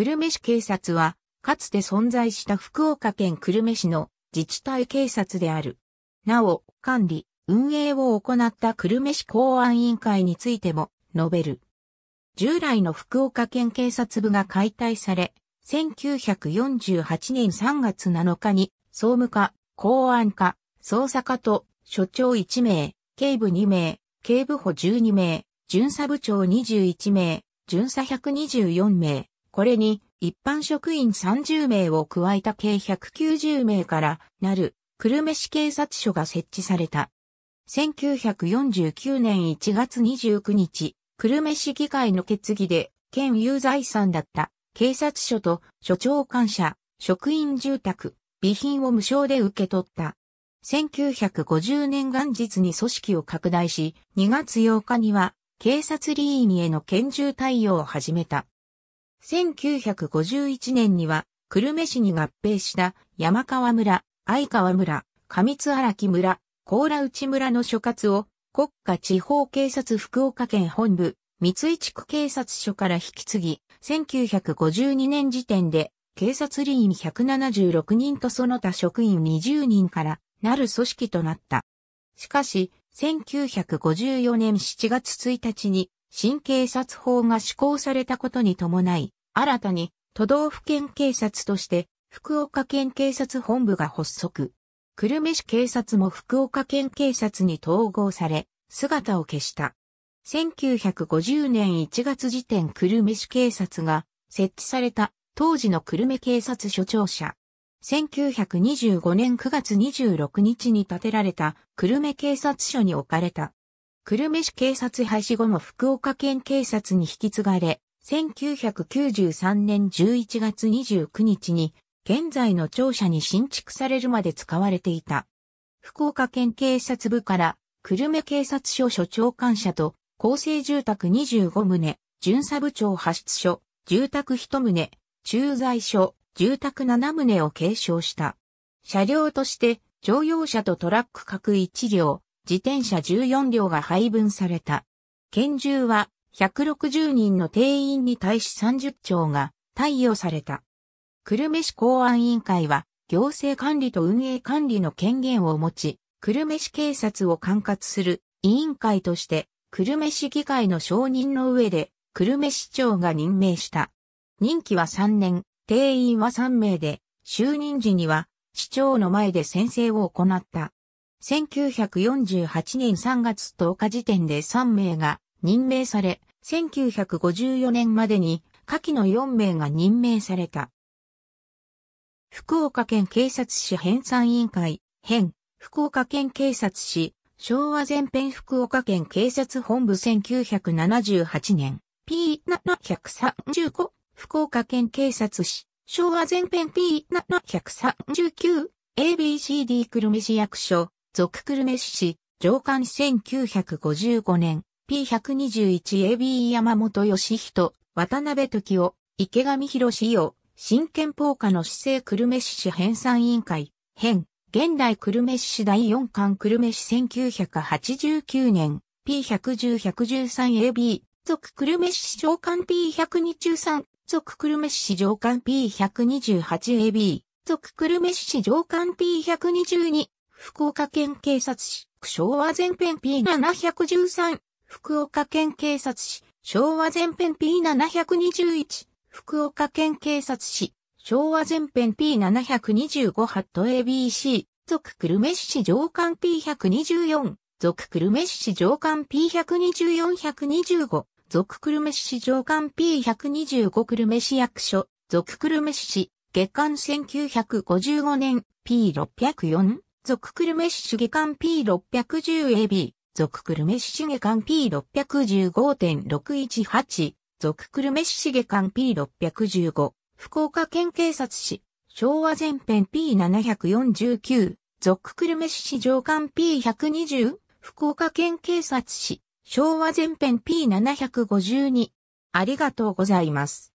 久留米市警察は、かつて存在した福岡県久留米市の自治体警察である。なお、管理、運営を行った久留米市公安委員会についても述べる。従来の福岡県警察部が解体され、1948年3月7日に総務課、公安課、捜査課と所長1名、警部2名、警部補12名、巡査部長21名、巡査124名、これに一般職員30名を加えた計190名からなる久留米市警察署が設置された。1949年1月29日、久留米市議会の決議で、県有財産だった警察署と署長官舎、職員住宅、備品を無償で受け取った。1950年元日に組織を拡大し、2月8日には警察リー員への拳銃対応を始めた。1951年には、久留米市に合併した山川村、相川村、上津荒木村、甲羅内村の所轄を国家地方警察福岡県本部、三井地区警察署から引き継ぎ、1952年時点で警察理員176人とその他職員20人からなる組織となった。しかし、1954年7月1日に新警察法が施行されたことに伴い、新たに都道府県警察として福岡県警察本部が発足。久留米市警察も福岡県警察に統合され、姿を消した。1950年1月時点久留米市警察が設置された当時の久留米警察署長者。1925年9月26日に建てられた久留米警察署に置かれた久留米市警察廃止後も福岡県警察に引き継がれ、1993年11月29日に、現在の庁舎に新築されるまで使われていた。福岡県警察部から、久留米警察署署長官舎と、厚生住宅25棟、巡査部長派出所、住宅1棟、駐在所、住宅7棟を継承した。車両として、乗用車とトラック各1両、自転車14両が配分された。拳銃は160人の定員に対し30丁が貸与された。久留米市公安委員会は行政管理と運営管理の権限を持ち、久留米市警察を管轄する委員会として、久留米市議会の承認の上で、久留米市長が任命した。任期は3年、定員は3名で、就任時には市長の前で宣誓を行った。1948年3月10日時点で3名が任命され、1954年までに下記の4名が任命された。福岡県警察市編纂委員会、編、福岡県警察市、昭和前編福岡県警察本部1978年、P735、福岡県警察市、昭和前編 P739、ABCD 久留米市役所、続久留米市、上官1955年、P121AB 山本義人、渡辺時夫、池上博史を、新憲法下の市政久留米市市編纂委員会、編、現代久留米市第4巻久留米市1989年、P110-113AB、続久留米市上官 P102 中3、続久留米市上官 P128AB、続久留米市上官 P122、福岡県警察市、昭和前編 P713、福岡県警察市、昭和前編 P721、福岡県警察市、昭和前編 P725 ハット ABC、属久留米市上官 P124、属久留米市上官 P124125、属久留米市上官 P125 久留米市役所、属久留米市、月間1955年 P604、属クルメッシュ下巻 P610AB、属クルメッシュ下巻 P615.618、属クルメッシュ下巻 P615、福岡県警察市、昭和前編 P749、属久留米市上官 P120、福岡県警察市、昭和前編 P752。ありがとうございます。